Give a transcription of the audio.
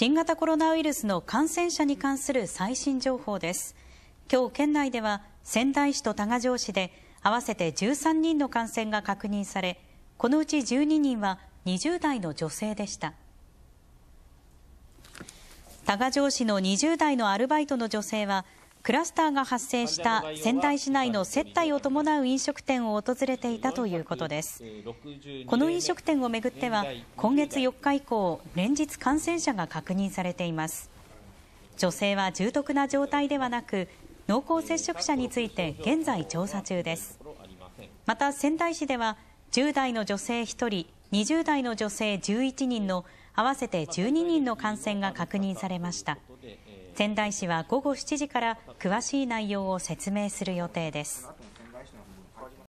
新型コロナウイルスの感染者に関する最新情報です。今日県内では仙台市と多賀城市で合わせて13人の感染が確認され、このうち12人は20代の女性でした。多賀城市の20代のアルバイトの女性はクラスターが発生した仙台市内の接待を伴う飲食店を訪れていたということですこの飲食店をめぐっては今月4日以降連日感染者が確認されています女性は重篤な状態ではなく濃厚接触者について現在調査中ですまた仙台市では10代の女性1人20代の女性11人の合わせて12人の感染が確認されました仙台市は午後7時から詳しい内容を説明する予定です。